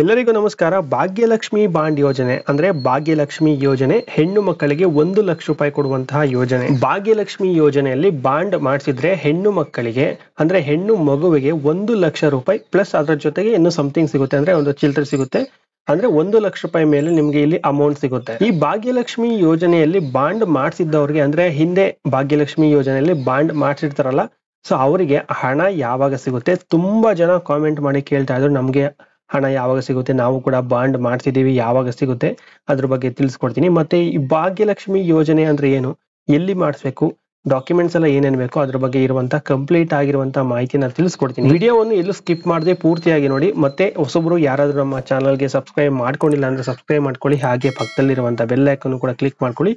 ಎಲ್ಲರಿಗೂ ನಮಸ್ಕಾರ ಭಾಗ್ಯಲಕ್ಷ್ಮಿ ಬಾಂಡ್ ಯೋಜನೆ ಅಂದ್ರೆ ಭಾಗ್ಯಲಕ್ಷ್ಮಿ ಯೋಜನೆ ಹೆಣ್ಣು ಮಕ್ಕಳಿಗೆ ಒಂದು ಲಕ್ಷ ರೂಪಾಯಿ ಕೊಡುವಂತಹ ಯೋಜನೆ ಭಾಗ್ಯಲಕ್ಷ್ಮಿ ಯೋಜನೆಯಲ್ಲಿ ಬಾಂಡ್ ಮಾಡಿಸಿದ್ರೆ ಹೆಣ್ಣು ಮಕ್ಕಳಿಗೆ ಅಂದ್ರೆ ಹೆಣ್ಣು ಮಗುವಿಗೆ ಒಂದು ಲಕ್ಷ ರೂಪಾಯಿ ಪ್ಲಸ್ ಅದರ ಜೊತೆಗೆ ಇನ್ನು ಸಮಥಿಂಗ್ ಸಿಗುತ್ತೆ ಅಂದ್ರೆ ಒಂದು ಚಿಲ್ತರ್ ಸಿಗುತ್ತೆ ಅಂದ್ರೆ ಒಂದು ಲಕ್ಷ ರೂಪಾಯಿ ಮೇಲೆ ನಿಮ್ಗೆ ಇಲ್ಲಿ ಅಮೌಂಟ್ ಸಿಗುತ್ತೆ ಈ ಭಾಗ್ಯಲಕ್ಷ್ಮಿ ಯೋಜನೆಯಲ್ಲಿ ಬಾಂಡ್ ಮಾಡಿಸಿದ್ದವ್ರಿಗೆ ಅಂದ್ರೆ ಹಿಂದೆ ಭಾಗ್ಯಲಕ್ಷ್ಮಿ ಯೋಜನೆಯಲ್ಲಿ ಬಾಂಡ್ ಮಾಡಿಸಿರ್ತಾರಲ್ಲ ಸೊ ಅವರಿಗೆ ಹಣ ಯಾವಾಗ ಸಿಗುತ್ತೆ ತುಂಬಾ ಜನ ಕಾಮೆಂಟ್ ಮಾಡಿ ಕೇಳ್ತಾ ಇದ್ರು ನಮ್ಗೆ ಹಣ ಯಾವಾಗ ಸಿಗುತ್ತೆ ನಾವು ಕೂಡ ಬಾಂಡ್ ಮಾಡ್ತಿದ್ದೀವಿ ಯಾವಾಗ ಸಿಗುತ್ತೆ ಅದ್ರ ಬಗ್ಗೆ ತಿಳಿಸ್ಕೊಡ್ತೀನಿ ಮತ್ತೆ ಈ ಭಾಗ್ಯಲಕ್ಷ್ಮಿ ಯೋಜನೆ ಅಂದ್ರೆ ಏನು ಎಲ್ಲಿ ಮಾಡಿಸ್ಬೇಕು ಡಾಕ್ಯುಮೆಂಟ್ಸ್ ಎಲ್ಲ ಏನೇನು ಬೇಕೋ ಅದ್ರ ಬಗ್ಗೆ ಇರುವಂತಹ ಕಂಪ್ಲೀಟ್ ಆಗಿರುವಂತಹ ಮಾಹಿತಿನ ನಾನು ತಿಳಿಸ್ಕೊಡ್ತೀನಿ ವಿಡಿಯೋವನ್ನು ಎಲ್ಲೂ ಸ್ಕಿಪ್ ಮಾಡದೆ ಪೂರ್ತಿಯಾಗಿ ನೋಡಿ ಮತ್ತೆ ಹೊಸೊಬ್ರು ಯಾರಾದ್ರೂ ನಮ್ಮ ಚಾನಲ್ಗೆ ಸಬ್ಸ್ಕ್ರೈಬ್ ಮಾಡ್ಕೊಂಡಿಲ್ಲ ಅಂದ್ರೆ ಸಬ್ಸ್ಕ್ರೈಬ್ ಮಾಡ್ಕೊಳ್ಳಿ ಹಾಗೆ ಪಕ್ಕದಲ್ಲಿರುವಂತಹ ಬೆಲ್ ಐಕನ್ ಕೂಡ ಕ್ಲಿಕ್ ಮಾಡ್ಕೊಳ್ಳಿ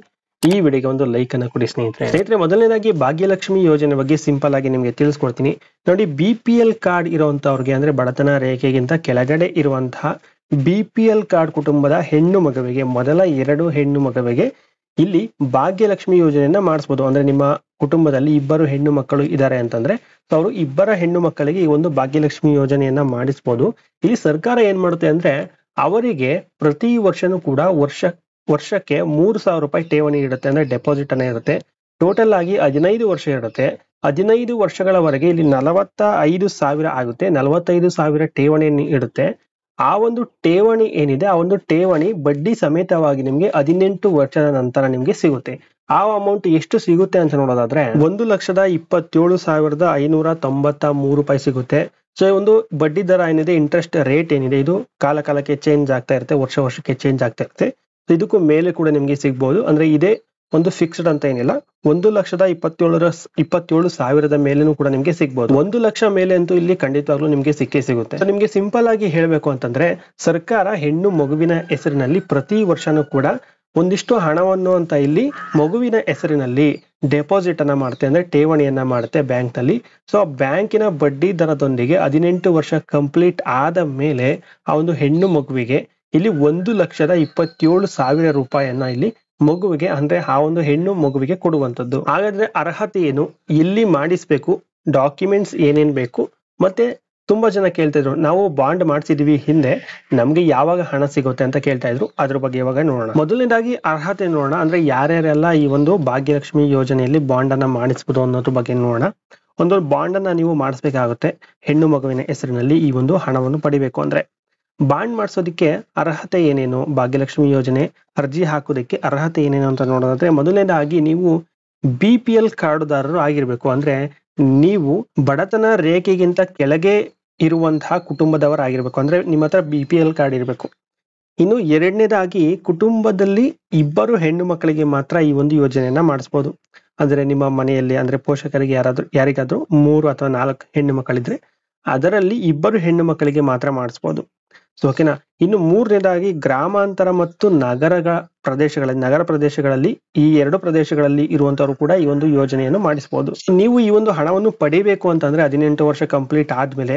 ಈ ವಿಡಿಯೋಗೆ ಒಂದು ಲೈಕ್ ಅನ್ನ ಕೊಡಿ ಸ್ನೇಹಿತರೆ ಸ್ನೇಹಿತರೆ ಮೊದಲನೇದಾಗಿ ಭಾಗ್ಯಲಕ್ಷ್ಮಿ ಯೋಜನೆ ಬಗ್ಗೆ ಸಿಂಪಲ್ ಆಗಿ ನಿಮಗೆ ತಿಳಿಸ್ಕೊಡ್ತೀನಿ ನೋಡಿ ಬಿ ಪಿ ಎಲ್ ಕಾರ್ಡ್ ಇರುವಂತವ್ರಿಗೆ ಅಂದ್ರೆ ಬಡತನ ರೇಖೆಗಿಂತ ಕೆಳಗಡೆ ಇರುವಂತಹ ಬಿ ಪಿ ಎಲ್ ಕಾರ್ಡ್ ಕುಟುಂಬದ ಹೆಣ್ಣು ಮಗುವಿಗೆ ಮೊದಲ ಎರಡು ಹೆಣ್ಣು ಮಗುವಿಗೆ ಇಲ್ಲಿ ಭಾಗ್ಯಲಕ್ಷ್ಮಿ ಯೋಜನೆಯನ್ನ ಮಾಡಿಸ್ಬೋದು ಅಂದ್ರೆ ನಿಮ್ಮ ಕುಟುಂಬದಲ್ಲಿ ಇಬ್ಬರು ಹೆಣ್ಣು ಮಕ್ಕಳು ಇದ್ದಾರೆ ಅಂತಂದ್ರೆ ಅವರು ಇಬ್ಬರ ಹೆಣ್ಣು ಮಕ್ಕಳಿಗೆ ಈ ಒಂದು ಭಾಗ್ಯಲಕ್ಷ್ಮಿ ಯೋಜನೆಯನ್ನ ಮಾಡಿಸ್ಬೋದು ಇಲ್ಲಿ ಸರ್ಕಾರ ಏನ್ ಮಾಡುತ್ತೆ ಅಂದ್ರೆ ಅವರಿಗೆ ಪ್ರತಿ ವರ್ಷನೂ ಕೂಡ ವರ್ಷ ವರ್ಷಕ್ಕೆ ಮೂರು ಸಾವಿರ ರೂಪಾಯಿ ಠೇವಣಿ ಇಡುತ್ತೆ ಅಂದ್ರೆ ಡೆಪಾಸಿಟ್ ಅನ್ನ ಇರುತ್ತೆ ಟೋಟಲ್ ಆಗಿ ಹದಿನೈದು ವರ್ಷ ಇರುತ್ತೆ ಹದಿನೈದು ವರ್ಷಗಳವರೆಗೆ ಇಲ್ಲಿ ನಲವತ್ತ ಐದು ಸಾವಿರ ಆಗುತ್ತೆ ನಲವತ್ತೈದು ಸಾವಿರ ಠೇವಣಿ ಇಡುತ್ತೆ ಆ ಒಂದು ಠೇವಣಿ ಏನಿದೆ ಆ ಒಂದು ಠೇವಣಿ ಬಡ್ಡಿ ಸಮೇತವಾಗಿ ನಿಮ್ಗೆ ಹದಿನೆಂಟು ವರ್ಷದ ನಂತರ ನಿಮ್ಗೆ ಸಿಗುತ್ತೆ ಆ ಅಮೌಂಟ್ ಎಷ್ಟು ಸಿಗುತ್ತೆ ಅಂತ ನೋಡೋದಾದ್ರೆ ಒಂದು ಲಕ್ಷದ ಇಪ್ಪತ್ತೇಳು ಸಾವಿರದ ಐನೂರ ತೊಂಬತ್ತ ಮೂರು ರೂಪಾಯಿ ಸಿಗುತ್ತೆ ಸೊ ಒಂದು ಬಡ್ಡಿ ದರ ಏನಿದೆ ಇಂಟ್ರೆಸ್ಟ್ ರೇಟ್ ಏನಿದೆ ಇದು ಕಾಲ ಕಾಲಕ್ಕೆ ಚೇಂಜ್ ಆಗ್ತಾ ಇರುತ್ತೆ ವರ್ಷ ವರ್ಷಕ್ಕೆ ಚೇಂಜ್ ಆಗ್ತಾ ಇರುತ್ತೆ ಇದಕ್ಕೂ ಮೇಲೆ ಕೂಡ ನಿಮಗೆ ಸಿಗ್ಬಹುದು ಅಂದ್ರೆ ಇದೇ ಒಂದು ಫಿಕ್ಸ್ಡ್ ಅಂತ ಏನಿಲ್ಲ ಒಂದು ಲಕ್ಷದ ಇಪ್ಪತ್ತೇಳರ ಇಪ್ಪತ್ತೇಳು ಸಾವಿರದ ಮೇಲೆನೂ ಕೂಡ ನಿಮಗೆ ಸಿಗ್ಬಹುದು ಒಂದು ಲಕ್ಷ ಮೇಲೆ ಅಂತೂ ಇಲ್ಲಿ ಖಂಡಿತವಾಗ್ಲೂ ನಿಮಗೆ ಸಿಕ್ಕೇ ಸಿಗುತ್ತೆ ನಿಮಗೆ ಸಿಂಪಲ್ ಆಗಿ ಹೇಳಬೇಕು ಅಂತಂದ್ರೆ ಸರ್ಕಾರ ಹೆಣ್ಣು ಮಗುವಿನ ಹೆಸರಿನಲ್ಲಿ ಪ್ರತಿ ವರ್ಷನೂ ಕೂಡ ಒಂದಿಷ್ಟು ಹಣವನ್ನು ಅಂತ ಇಲ್ಲಿ ಮಗುವಿನ ಹೆಸರಿನಲ್ಲಿ ಡೆಪಾಸಿಟ್ ಅನ್ನ ಮಾಡುತ್ತೆ ಅಂದ್ರೆ ಠೇವಣಿಯನ್ನ ಮಾಡುತ್ತೆ ಬ್ಯಾಂಕ್ ನಲ್ಲಿ ಸೊ ಆ ಬ್ಯಾಂಕಿನ ಬಡ್ಡಿ ದರದೊಂದಿಗೆ ಹದಿನೆಂಟು ವರ್ಷ ಕಂಪ್ಲೀಟ್ ಆದ ಮೇಲೆ ಆ ಒಂದು ಹೆಣ್ಣು ಮಗುವಿಗೆ ಇಲ್ಲಿ ಒಂದು ಲಕ್ಷದ ಇಪ್ಪತ್ತೇಳು ಸಾವಿರ ರೂಪಾಯಿಯನ್ನ ಇಲ್ಲಿ ಮಗುವಿಗೆ ಅಂದ್ರೆ ಆ ಒಂದು ಹೆಣ್ಣು ಮಗುವಿಗೆ ಕೊಡುವಂತದ್ದು ಹಾಗಾದ್ರೆ ಅರ್ಹತೆ ಏನು ಇಲ್ಲಿ ಮಾಡಿಸ್ಬೇಕು ಡಾಕ್ಯುಮೆಂಟ್ಸ್ ಏನೇನ್ ಬೇಕು ಮತ್ತೆ ತುಂಬಾ ಜನ ಕೇಳ್ತಾ ಇದ್ರು ನಾವು ಬಾಂಡ್ ಮಾಡಿಸಿದ್ವಿ ಹಿಂದೆ ನಮ್ಗೆ ಯಾವಾಗ ಹಣ ಸಿಗುತ್ತೆ ಅಂತ ಕೇಳ್ತಾ ಇದ್ರು ಅದ್ರ ಬಗ್ಗೆ ಇವಾಗ ನೋಡೋಣ ಮೊದಲನೇದಾಗಿ ಅರ್ಹತೆ ನೋಡೋಣ ಅಂದ್ರೆ ಯಾರ್ಯಾರೆಲ್ಲ ಈ ಒಂದು ಭಾಗ್ಯಲಕ್ಷ್ಮಿ ಯೋಜನೆಯಲ್ಲಿ ಬಾಂಡ್ ಅನ್ನ ಮಾಡಿಸ್ಬೋದು ಅನ್ನೋದ್ರ ಬಗ್ಗೆ ನೋಡೋಣ ಒಂದು ಬಾಂಡ್ ಅನ್ನ ನೀವು ಮಾಡಿಸ್ಬೇಕಾಗುತ್ತೆ ಹೆಣ್ಣು ಮಗುವಿನ ಹೆಸರಿನಲ್ಲಿ ಈ ಒಂದು ಹಣವನ್ನು ಪಡಿಬೇಕು ಅಂದ್ರೆ ಬಾಂಡ್ ಮಾಡಿಸೋದಕ್ಕೆ ಅರ್ಹತೆ ಏನೇನು ಭಾಗ್ಯಲಕ್ಷ್ಮಿ ಯೋಜನೆ ಅರ್ಜಿ ಹಾಕೋದಕ್ಕೆ ಅರ್ಹತೆ ಏನೇನು ಅಂತ ನೋಡೋದಾದ್ರೆ ಮೊದಲನೇದಾಗಿ ನೀವು ಬಿ ಪಿ ಎಲ್ ಕಾರ್ಡುದಾರರು ಆಗಿರಬೇಕು ಅಂದ್ರೆ ನೀವು ಬಡತನ ರೇಖೆಗಿಂತ ಕೆಳಗೆ ಇರುವಂತಹ ಕುಟುಂಬದವರಾಗಿರ್ಬೇಕು ಅಂದ್ರೆ ನಿಮ್ಮ ಹತ್ರ ಬಿ ಪಿ ಎಲ್ ಕಾರ್ಡ್ ಇರಬೇಕು ಇನ್ನು ಎರಡನೇದಾಗಿ ಕುಟುಂಬದಲ್ಲಿ ಇಬ್ಬರು ಹೆಣ್ಣು ಮಕ್ಕಳಿಗೆ ಮಾತ್ರ ಈ ಒಂದು ಯೋಜನೆಯನ್ನ ಮಾಡಿಸ್ಬೋದು ಅಂದ್ರೆ ನಿಮ್ಮ ಮನೆಯಲ್ಲಿ ಅಂದ್ರೆ ಪೋಷಕರಿಗೆ ಯಾರಾದ್ರೂ ಯಾರಿಗಾದ್ರೂ ಮೂರು ಅಥವಾ ನಾಲ್ಕು ಹೆಣ್ಣು ಮಕ್ಕಳಿದ್ರೆ ಅದರಲ್ಲಿ ಇಬ್ಬರು ಹೆಣ್ಣು ಮಕ್ಕಳಿಗೆ ಮಾತ್ರ ಮಾಡಿಸ್ಬೋದು ಸೊ ಓಕೆನಾ ಇನ್ನು ಮೂರನೇದಾಗಿ ಗ್ರಾಮಾಂತರ ಮತ್ತು ನಗರಗಳ ಪ್ರದೇಶಗಳಲ್ಲಿ ನಗರ ಪ್ರದೇಶಗಳಲ್ಲಿ ಈ ಎರಡು ಪ್ರದೇಶಗಳಲ್ಲಿ ಇರುವಂತವರು ಕೂಡ ಈ ಒಂದು ಯೋಜನೆಯನ್ನು ಮಾಡಿಸಬಹುದು ನೀವು ಈ ಒಂದು ಹಣವನ್ನು ಪಡಿಬೇಕು ಅಂತಂದ್ರೆ ಹದಿನೆಂಟು ವರ್ಷ ಕಂಪ್ಲೀಟ್ ಆದ್ಮೇಲೆ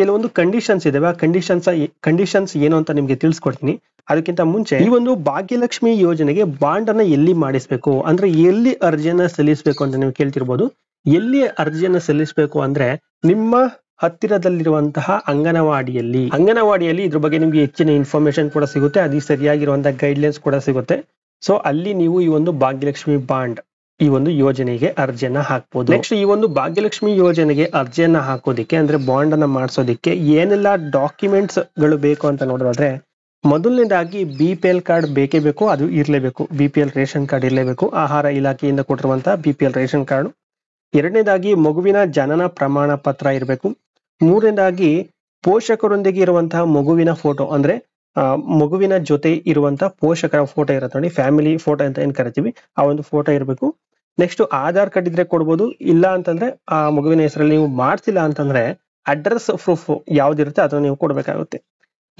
ಕೆಲವೊಂದು ಕಂಡೀಷನ್ಸ್ ಇದಾವೆ ಆ ಕಂಡೀಷನ್ಸ್ ಕಂಡೀಷನ್ಸ್ ಏನು ಅಂತ ನಿಮ್ಗೆ ತಿಳಿಸ್ಕೊಡ್ತೀನಿ ಅದಕ್ಕಿಂತ ಮುಂಚೆ ಈ ಒಂದು ಭಾಗ್ಯಲಕ್ಷ್ಮಿ ಯೋಜನೆಗೆ ಬಾಂಡ್ ಅನ್ನ ಎಲ್ಲಿ ಮಾಡಿಸ್ಬೇಕು ಅಂದ್ರೆ ಎಲ್ಲಿ ಅರ್ಜಿಯನ್ನ ಸಲ್ಲಿಸಬೇಕು ಅಂತ ನೀವು ಕೇಳ್ತಿರ್ಬೋದು ಎಲ್ಲಿ ಅರ್ಜಿಯನ್ನ ಸಲ್ಲಿಸಬೇಕು ಅಂದ್ರೆ ನಿಮ್ಮ ಹತ್ತಿರದಲ್ಲಿರುವಂತಹ ಅಂಗನವಾಡಿಯಲ್ಲಿ ಅಂಗನವಾಡಿಯಲ್ಲಿ ಇದ್ರ ಬಗ್ಗೆ ನಿಮ್ಗೆ ಹೆಚ್ಚಿನ ಇನ್ಫಾರ್ಮೇಶನ್ ಕೂಡ ಸಿಗುತ್ತೆ ಅಲ್ಲಿ ಸರಿಯಾಗಿರುವಂತಹ ಗೈಡ್ಲೈನ್ಸ್ ಕೂಡ ಸಿಗುತ್ತೆ ಸೊ ಅಲ್ಲಿ ನೀವು ಈ ಒಂದು ಭಾಗ್ಯಲಕ್ಷ್ಮಿ ಬಾಂಡ್ ಈ ಒಂದು ಯೋಜನೆಗೆ ಅರ್ಜಿಯನ್ನ ಹಾಕ್ಬೋದು ನೆಕ್ಸ್ಟ್ ಈ ಒಂದು ಭಾಗ್ಯಲಕ್ಷ್ಮಿ ಯೋಜನೆಗೆ ಅರ್ಜಿಯನ್ನ ಹಾಕೋದಿಕ್ಕೆ ಅಂದ್ರೆ ಬಾಂಡ್ ಅನ್ನ ಮಾಡಿಸೋದಿಕ್ಕೆ ಏನೆಲ್ಲ ಡಾಕ್ಯುಮೆಂಟ್ಸ್ ಗಳು ಬೇಕು ಅಂತ ನೋಡೋದಾದ್ರೆ ಮೊದಲನೇದಾಗಿ ಬಿ ಪಿ ಎಲ್ ಕಾರ್ಡ್ ಬೇಕೇ ಬೇಕು ಅದು ಇರಲೇಬೇಕು B P L ration card ಇರಲೇಬೇಕು ಆಹಾರ ಇಲಾಖೆಯಿಂದ ಕೊಟ್ಟಿರುವಂತಹ B P L ration card ಎರಡನೇದಾಗಿ ಮಗುವಿನ ಜನನ ಪ್ರಮಾಣ ಪತ್ರ ಇರಬೇಕು ಮೂರನೇದಾಗಿ ಪೋಷಕರೊಂದಿಗೆ ಇರುವಂತಹ ಮಗುವಿನ ಫೋಟೋ ಅಂದ್ರೆ ಮಗುವಿನ ಜೊತೆ ಇರುವಂತಹ ಪೋಷಕರ ಫೋಟೋ ಇರುತ್ತೆ ನೋಡಿ ಫ್ಯಾಮಿಲಿ ಫೋಟೋ ಅಂತ ಏನ್ ಕರಿತೀವಿ ಆ ಒಂದು ಫೋಟೋ ಇರಬೇಕು ನೆಕ್ಸ್ಟ್ ಆಧಾರ್ ಕಾರ್ಡ್ ಇದ್ರೆ ಕೊಡ್ಬೋದು ಇಲ್ಲ ಅಂತಂದ್ರೆ ಆ ಮಗುವಿನ ಹೆಸರಲ್ಲಿ ನೀವು ಮಾಡ್ತಿಲ್ಲ ಅಂತಂದ್ರೆ ಅಡ್ರೆಸ್ ಪ್ರೂಫ್ ಯಾವ್ದಿರುತ್ತೆ ಅದನ್ನ ನೀವು ಕೊಡಬೇಕಾಗುತ್ತೆ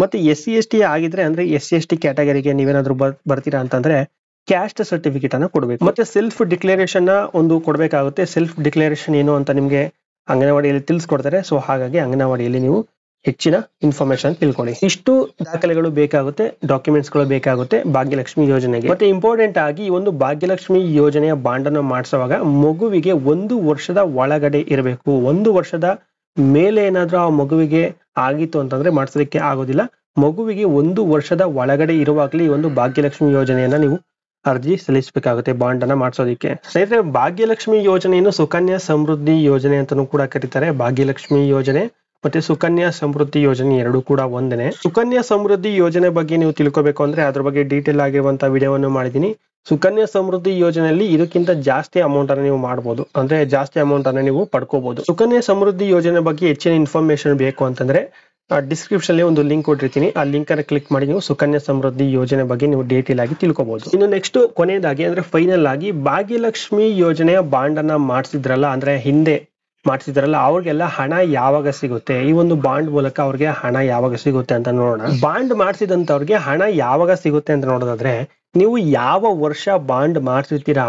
ಮತ್ತೆ ಎಸ್ ಸಿ ಎಸ್ ಟಿ ಆಗಿದ್ರೆ ಅಂದ್ರೆ ಎಸ್ ಸಿ ಎಸ್ ಟಿ ಕ್ಯಾಟಗರಿಗೆ ನೀವೇನಾದ್ರೂ ಬರ್ತೀರಾ ಅಂತಂದ್ರೆ ಕ್ಯಾಸ್ಟ್ ಸರ್ಟಿಫಿಕೇಟ್ ಅನ್ನ ಕೊಡ್ಬೇಕು ಮತ್ತೆ ಸೆಲ್ಫ್ ಡಿಕ್ಲರೇಷನ್ ಒಂದು ಕೊಡ್ಬೇಕಾಗುತ್ತೆ ಸೆಲ್ಫ್ ಡಿಕ್ಲರೇಷನ್ ಏನು ಅಂತ ನಿಮ್ಗೆ ಅಂಗನವಾಡಿಯಲ್ಲಿ ತಿಳಿಸ್ಕೊಡ್ತಾರೆ ಸೊ ಹಾಗಾಗಿ ಅಂಗನವಾಡಿಯಲ್ಲಿ ನೀವು ಹೆಚ್ಚಿನ ಇನ್ಫಾರ್ಮೇಶನ್ ತಿಳ್ಕೊಳ್ಳಿ ಇಷ್ಟು ದಾಖಲೆಗಳು ಬೇಕಾಗುತ್ತೆ ಡಾಕ್ಯುಮೆಂಟ್ಸ್ ಗಳು ಬೇಕಾಗುತ್ತೆ ಭಾಗ್ಯಲಕ್ಷ್ಮಿ ಯೋಜನೆಗೆ ಮತ್ತೆ ಇಂಪಾರ್ಟೆಂಟ್ ಆಗಿ ಈ ಒಂದು ಭಾಗ್ಯಲಕ್ಷ್ಮಿ ಯೋಜನೆಯ ಬಾಂಡನ್ನು ಮಾಡಿಸುವಾಗ ಮಗುವಿಗೆ ಒಂದು ವರ್ಷದ ಒಳಗಡೆ ಇರಬೇಕು ಒಂದು ವರ್ಷದ ಮೇಲೆ ಏನಾದ್ರೂ ಆ ಮಗುವಿಗೆ ಆಗಿತ್ತು ಅಂತಂದ್ರೆ ಮಾಡಿಸೋದಕ್ಕೆ ಆಗೋದಿಲ್ಲ ಮಗುವಿಗೆ ಒಂದು ವರ್ಷದ ಒಳಗಡೆ ಇರುವಾಗಲೇ ಈ ಒಂದು ಭಾಗ್ಯಲಕ್ಷ್ಮಿ ಯೋಜನೆಯನ್ನ ನೀವು ಅರ್ಜಿ ಸಲ್ಲಿಸಬೇಕಾಗುತ್ತೆ ಬಾಂಡ್ ಅನ್ನ ಮಾಡಿಸೋದಿಕ್ಕೆ ಸ್ನೇಹಿತರೆ ಭಾಗ್ಯಲಕ್ಷ್ಮಿ ಯೋಜನೆಯನ್ನು ಸುಕನ್ಯಾ ಸಮೃದ್ಧಿ ಯೋಜನೆ ಅಂತಾನೂ ಕೂಡ ಕರೀತಾರೆ ಭಾಗ್ಯಲಕ್ಷ್ಮಿ ಯೋಜನೆ ಮತ್ತೆ ಸುಕನ್ಯಾ ಸಮೃದ್ಧಿ ಯೋಜನೆ ಎರಡು ಕೂಡ ಒಂದನೇ ಸುಕನ್ಯಾ ಸಮೃದ್ಧಿ ಯೋಜನೆ ಬಗ್ಗೆ ನೀವು ತಿಳ್ಕೋಬೇಕು ಅಂದ್ರೆ ಅದ್ರ ಬಗ್ಗೆ ಡೀಟೇಲ್ ಆಗಿರುವಂತಹ ವಿಡಿಯೋವನ್ನು ಮಾಡಿದ್ದೀನಿ ಸುಕನ್ಯಾ ಸಮೃದ್ಧಿ ಯೋಜನೆಯಲ್ಲಿ ಇದಕ್ಕಿಂತ ಜಾಸ್ತಿ ಅಮೌಂಟ್ ಅನ್ನ ನೀವು ಮಾಡಬಹುದು ಅಂದ್ರೆ ಜಾಸ್ತಿ ಅಮೌಂಟ್ ಅನ್ನ ನೀವು ಪಡ್ಕೋಬಹುದು ಸುಕನ್ಯಾ ಸಮೃದ್ಧಿ ಯೋಜನೆ ಬಗ್ಗೆ ಹೆಚ್ಚಿನ ಇನ್ಫಾರ್ಮೇಶನ್ ಬೇಕು ಅಂತಂದ್ರೆ ಡಿಸ್ಕ್ರಿಪ್ಷನ್ ಒಂದು ಲಿಂಕ್ ಕೊಟ್ಟಿರ್ತೀನಿ ಆ ಲಿಂಕ್ ಅನ್ನ ಕ್ಲಿಕ್ ಮಾಡಿ ನೀವು ಸುಕನ್ಯಾ ಸಮೃದ್ಧಿ ಯೋಜನೆ ಬಗ್ಗೆ ನೀವು ಡೀಟೇಲ್ ಆಗಿ ತಿಳ್ಕೊಬಹುದು ಇನ್ನು ನೆಕ್ಸ್ಟ್ ಕೊನೆಯದಾಗಿ ಅಂದ್ರೆ ಫೈನಲ್ ಆಗಿ ಭಾಗ್ಯಲಕ್ಷ್ಮಿ ಯೋಜನೆಯ ಬಾಂಡ್ ಅನ್ನ ಮಾಡಿಸಿದ್ರಲ್ಲ ಅಂದ್ರೆ ಹಿಂದೆ ಮಾಡಿಸಿದ್ರಲ್ಲ ಅವ್ರಿಗೆಲ್ಲ ಹಣ ಯಾವಾಗ ಸಿಗುತ್ತೆ ಈ ಒಂದು ಬಾಂಡ್ ಮೂಲಕ ಅವ್ರಿಗೆ ಹಣ ಯಾವಾಗ ಸಿಗುತ್ತೆ ಅಂತ ನೋಡೋಣ ಬಾಂಡ್ ಮಾಡಿಸಿದಂತವ್ರಿಗೆ ಹಣ ಯಾವಾಗ ಸಿಗುತ್ತೆ ಅಂತ ನೋಡೋದಾದ್ರೆ ನೀವು ಯಾವ ವರ್ಷ ಬಾಂಡ್ ಮಾಡಿಸಿರ್ತೀರಾ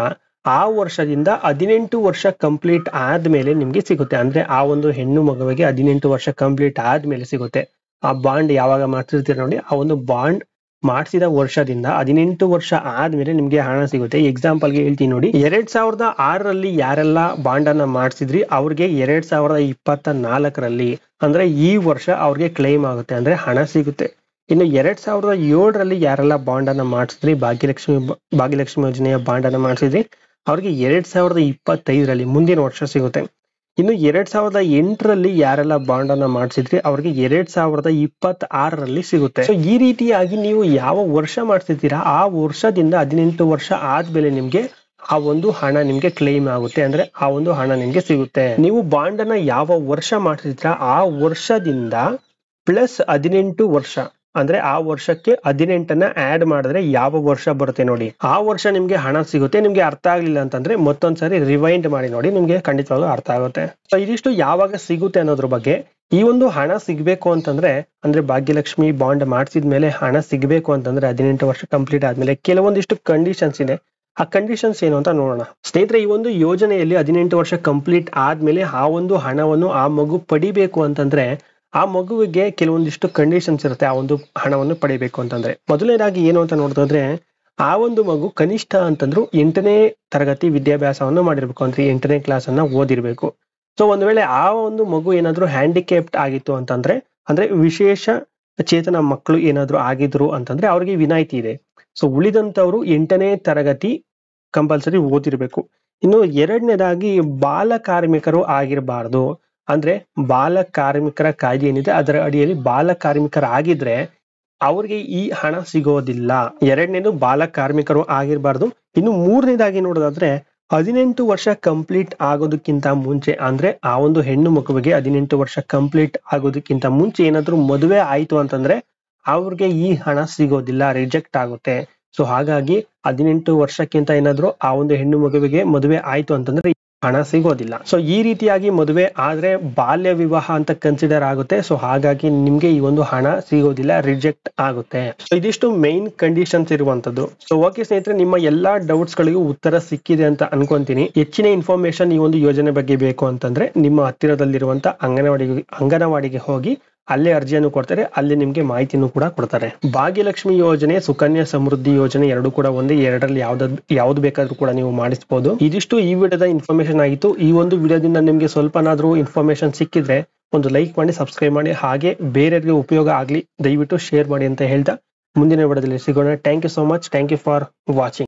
ಆ ವರ್ಷದಿಂದ ಹದಿನೆಂಟು ವರ್ಷ ಕಂಪ್ಲೀಟ್ ಆದ್ಮೇಲೆ ನಿಮ್ಗೆ ಸಿಗುತ್ತೆ ಅಂದ್ರೆ ಆ ಒಂದು ಹೆಣ್ಣು ಮಗುವಿಗೆ ಹದಿನೆಂಟು ವರ್ಷ ಕಂಪ್ಲೀಟ್ ಆದ್ಮೇಲೆ ಸಿಗುತ್ತೆ ಆ ಬಾಂಡ್ ಯಾವಾಗ ಮಾಡ್ತಿರ್ತೀರ ನೋಡಿ ಆ ಒಂದು ಬಾಂಡ್ ಮಾಡಿಸಿದ ವರ್ಷದಿಂದ ಹದಿನೆಂಟು ವರ್ಷ ಆದ್ಮೇಲೆ ನಿಮ್ಗೆ ಹಣ ಸಿಗುತ್ತೆ ಎಕ್ಸಾಂಪಲ್ ಗೆ ಹೇಳ್ತೀನಿ ನೋಡಿ ಎರಡ್ ಸಾವಿರದ ಆರರಲ್ಲಿ ಯಾರೆಲ್ಲ ಬಾಂಡ್ ಅನ್ನ ಮಾಡಿಸಿದ್ರಿ ಅವ್ರಿಗೆ ಎರಡ್ ಸಾವಿರದ ಇಪ್ಪತ್ತ ನಾಲ್ಕರಲ್ಲಿ ಅಂದ್ರೆ ಈ ವರ್ಷ ಅವ್ರಿಗೆ ಕ್ಲೈಮ್ ಆಗುತ್ತೆ ಅಂದ್ರೆ ಹಣ ಸಿಗುತ್ತೆ ಇನ್ನು ಎರಡ್ ಸಾವಿರದ ಏಳರಲ್ಲಿ ಯಾರೆಲ್ಲ ಬಾಂಡ್ ಅನ್ನ ಮಾಡಿಸಿದ್ರಿ ಭಾಗ್ಯಲಕ್ಷ್ಮಿ ಭಾಗ್ಯಲಕ್ಷ್ಮಿ ಯೋಜನೆಯ ಬಾಂಡ್ ಅನ್ನ ಮಾಡಿಸಿದ್ರಿ ಅವ್ರಿಗೆ ಎರಡ್ ಸಾವಿರದ ಇಪ್ಪತ್ತೈದರಲ್ಲಿ ಮುಂದಿನ ವರ್ಷ ಸಿಗುತ್ತೆ ಇನ್ನು ಎರಡ್ ಸಾವಿರದ ಎಂಟರಲ್ಲಿ ಯಾರೆಲ್ಲ ಬಾಂಡ್ ಅನ್ನ ಮಾಡಿಸಿದ್ರಿ ಅವ್ರಿಗೆ ಎರಡ್ ಸಾವಿರದ ಇಪ್ಪತ್ತ್ ಸಿಗುತ್ತೆ ಸೊ ಈ ರೀತಿಯಾಗಿ ನೀವು ಯಾವ ವರ್ಷ ಮಾಡಿಸಿದ್ದೀರಾ ಆ ವರ್ಷದಿಂದ ಹದಿನೆಂಟು ವರ್ಷ ಆದ್ಮೇಲೆ ನಿಮ್ಗೆ ಆ ಒಂದು ಹಣ ನಿಮ್ಗೆ ಕ್ಲೇಮ್ ಆಗುತ್ತೆ ಅಂದ್ರೆ ಆ ಒಂದು ಹಣ ನಿಮ್ಗೆ ಸಿಗುತ್ತೆ ನೀವು ಬಾಂಡ್ ಅನ್ನ ಯಾವ ವರ್ಷ ಮಾಡಿಸಿದ್ರ ಆ ವರ್ಷದಿಂದ ಪ್ಲಸ್ ಹದಿನೆಂಟು ವರ್ಷ ಅಂದ್ರೆ ಆ ವರ್ಷಕ್ಕೆ ಹದಿನೆಂಟನ್ನ ಆಡ್ ಮಾಡಿದ್ರೆ ಯಾವ ವರ್ಷ ಬರುತ್ತೆ ನೋಡಿ ಆ ವರ್ಷ ನಿಮ್ಗೆ ಹಣ ಸಿಗುತ್ತೆ ನಿಮ್ಗೆ ಅರ್ಥ ಆಗ್ಲಿಲ್ಲ ಅಂತಂದ್ರೆ ಮತ್ತೊಂದ್ಸರಿ ರಿವೈಂಡ್ ಮಾಡಿ ನೋಡಿ ನಿಮ್ಗೆ ಖಂಡಿತವಾಗ್ಲೂ ಅರ್ಥ ಆಗುತ್ತೆ ಸೊ ಇದಿಷ್ಟು ಯಾವಾಗ ಸಿಗುತ್ತೆ ಅನ್ನೋದ್ರ ಬಗ್ಗೆ ಈ ಒಂದು ಹಣ ಸಿಗ್ಬೇಕು ಅಂತಂದ್ರೆ ಅಂದ್ರೆ ಭಾಗ್ಯಲಕ್ಷ್ಮಿ ಬಾಂಡ್ ಮಾಡಿಸಿದ್ಮೇಲೆ ಹಣ ಸಿಗ್ಬೇಕು ಅಂತಂದ್ರೆ ಹದಿನೆಂಟು ವರ್ಷ ಕಂಪ್ಲೀಟ್ ಆದ್ಮೇಲೆ ಕೆಲವೊಂದಿಷ್ಟು ಕಂಡೀಷನ್ಸ್ ಇದೆ ಆ ಕಂಡೀಷನ್ಸ್ ಏನು ಅಂತ ನೋಡೋಣ ಸ್ನೇಹಿತರೆ ಈ ಒಂದು ಯೋಜನೆಯಲ್ಲಿ ಹದಿನೆಂಟು ವರ್ಷ ಕಂಪ್ಲೀಟ್ ಆದ್ಮೇಲೆ ಆ ಒಂದು ಹಣವನ್ನು ಆ ಮಗು ಪಡಿಬೇಕು ಅಂತಂದ್ರೆ ಆ ಮಗುವಿಗೆ ಕೆಲವೊಂದಿಷ್ಟು ಕಂಡೀಷನ್ಸ್ ಇರುತ್ತೆ ಆ ಒಂದು ಹಣವನ್ನು ಪಡೆಯಬೇಕು ಅಂತಂದ್ರೆ ಮೊದಲನೇದಾಗಿ ಏನು ಅಂತ ನೋಡಿದ್ರೆ ಆ ಒಂದು ಮಗು ಕನಿಷ್ಠ ಅಂತಂದ್ರು ಎಂಟನೇ ತರಗತಿ ವಿದ್ಯಾಭ್ಯಾಸವನ್ನು ಮಾಡಿರ್ಬೇಕು ಅಂದ್ರೆ ಎಂಟನೇ ಕ್ಲಾಸ್ ಅನ್ನ ಓದಿರ್ಬೇಕು ಸೊ ಒಂದ್ ವೇಳೆ ಆ ಒಂದು ಮಗು ಏನಾದ್ರು ಹ್ಯಾಂಡಿಕ್ಯಾಪ್ಟ್ ಆಗಿತ್ತು ಅಂತಂದ್ರೆ ಅಂದ್ರೆ ವಿಶೇಷ ಚೇತನ ಮಕ್ಕಳು ಏನಾದ್ರು ಆಗಿದ್ರು ಅಂತಂದ್ರೆ ಅವ್ರಿಗೆ ವಿನಾಯಿತಿ ಇದೆ ಸೊ ಉಳಿದಂತವ್ರು ಎಂಟನೇ ತರಗತಿ ಕಂಪಲ್ಸರಿ ಓದಿರ್ಬೇಕು ಇನ್ನು ಎರಡನೇದಾಗಿ ಬಾಲ ಕಾರ್ಮಿಕರು ಆಗಿರಬಾರ್ದು ಅಂದ್ರೆ ಬಾಲ ಕಾರ್ಮಿಕರ ಕಾಯ್ದೆ ಏನಿದೆ ಅದರ ಅಡಿಯಲ್ಲಿ ಬಾಲ ಕಾರ್ಮಿಕರಾಗಿದ್ರೆ ಅವ್ರಿಗೆ ಈ ಹಣ ಸಿಗೋದಿಲ್ಲ ಎರಡನೇದು ಬಾಲ ಕಾರ್ಮಿಕರು ಆಗಿರಬಾರ್ದು ಇನ್ನು ಮೂರನೇದಾಗಿ ನೋಡೋದಾದ್ರೆ ಹದಿನೆಂಟು ವರ್ಷ ಕಂಪ್ಲೀಟ್ ಆಗೋದಕ್ಕಿಂತ ಮುಂಚೆ ಅಂದ್ರೆ ಆ ಒಂದು ಹೆಣ್ಣು ಮಗುವಿಗೆ ಹದಿನೆಂಟು ವರ್ಷ ಕಂಪ್ಲೀಟ್ ಆಗೋದಕ್ಕಿಂತ ಮುಂಚೆ ಏನಾದ್ರೂ ಮದುವೆ ಆಯ್ತು ಅಂತಂದ್ರೆ ಅವ್ರಿಗೆ ಈ ಹಣ ಸಿಗೋದಿಲ್ಲ ರಿಜೆಕ್ಟ್ ಆಗುತ್ತೆ ಸೊ ಹಾಗಾಗಿ ಹದಿನೆಂಟು ವರ್ಷಕ್ಕಿಂತ ಏನಾದ್ರು ಆ ಒಂದು ಹೆಣ್ಣು ಮಗುವಿಗೆ ಮದುವೆ ಆಯ್ತು ಅಂತಂದ್ರೆ ಹಣ ಸಿಗೋದಿಲ್ಲ ಸೊ ಈ ರೀತಿಯಾಗಿ ಮದುವೆ ಆದ್ರೆ ಬಾಲ್ಯ ವಿವಾಹ ಅಂತ ಕನ್ಸಿಡರ್ ಆಗುತ್ತೆ ಸೊ ಹಾಗಾಗಿ ನಿಮ್ಗೆ ಈ ಒಂದು ಹಣ ಸಿಗೋದಿಲ್ಲ ರಿಜೆಕ್ಟ್ ಆಗುತ್ತೆ ಸೊ ಇದಿಷ್ಟು ಮೇನ್ ಕಂಡೀಷನ್ಸ್ ಇರುವಂತದ್ದು ಸೊ ಓಕೆ ಸ್ನೇಹಿತರೆ ನಿಮ್ಮ ಎಲ್ಲಾ ಡೌಟ್ಸ್ ಗಳಿಗೂ ಉತ್ತರ ಸಿಕ್ಕಿದೆ ಅಂತ ಅನ್ಕೊಂತೀನಿ ಹೆಚ್ಚಿನ ಇನ್ಫಾರ್ಮೇಶನ್ ಈ ಒಂದು ಯೋಜನೆ ಬಗ್ಗೆ ಬೇಕು ಅಂತಂದ್ರೆ ನಿಮ್ಮ ಹತ್ತಿರದಲ್ಲಿರುವಂತ ಅಂಗನವಾಡಿ ಅಂಗನವಾಡಿಗೆ ಹೋಗಿ ಅಲ್ಲೇ ಅರ್ಜಿಯನ್ನು ಕೊಡ್ತಾರೆ ಅಲ್ಲಿ ನಿಮ್ಗೆ ಮಾಹಿತಿಯನ್ನು ಕೂಡ ಕೊಡ್ತಾರೆ ಭಾಗ್ಯಲಕ್ಷ್ಮಿ ಯೋಜನೆ ಸುಕನ್ಯಾ ಸಮೃದ್ಧಿ ಯೋಜನೆ ಎರಡು ಕೂಡ ಒಂದೇ ಎರಡರಲ್ಲಿ ಯಾವ್ದು ಯಾವ್ದು ಬೇಕಾದ್ರೂ ಕೂಡ ನೀವು ಮಾಡಿಸಬಹುದು ಇದಿಷ್ಟು ಈ ವಿಡಿಯೋದ ಇನ್ಫಾರ್ಮೇಶನ್ ಆಗಿತ್ತು ಈ ಒಂದು ವಿಡಿಯೋದಿಂದ ನಿಮ್ಗೆ ಸ್ವಲ್ಪನಾದ್ರೂ ಇನ್ಫಾರ್ಮೇಶನ್ ಸಿಕ್ಕಿದ್ರೆ ಒಂದು ಲೈಕ್ ಮಾಡಿ ಸಬ್ಸ್ಕ್ರೈಬ್ ಮಾಡಿ ಹಾಗೆ ಬೇರೆಯವರಿಗೆ ಉಪಯೋಗ ಆಗಲಿ ದಯವಿಟ್ಟು ಶೇರ್ ಮಾಡಿ ಅಂತ ಹೇಳ್ತಾ ಮುಂದಿನ ವಿಡಿಯೋದಲ್ಲಿ ಸಿಗೋಣ thank you so much thank you for watching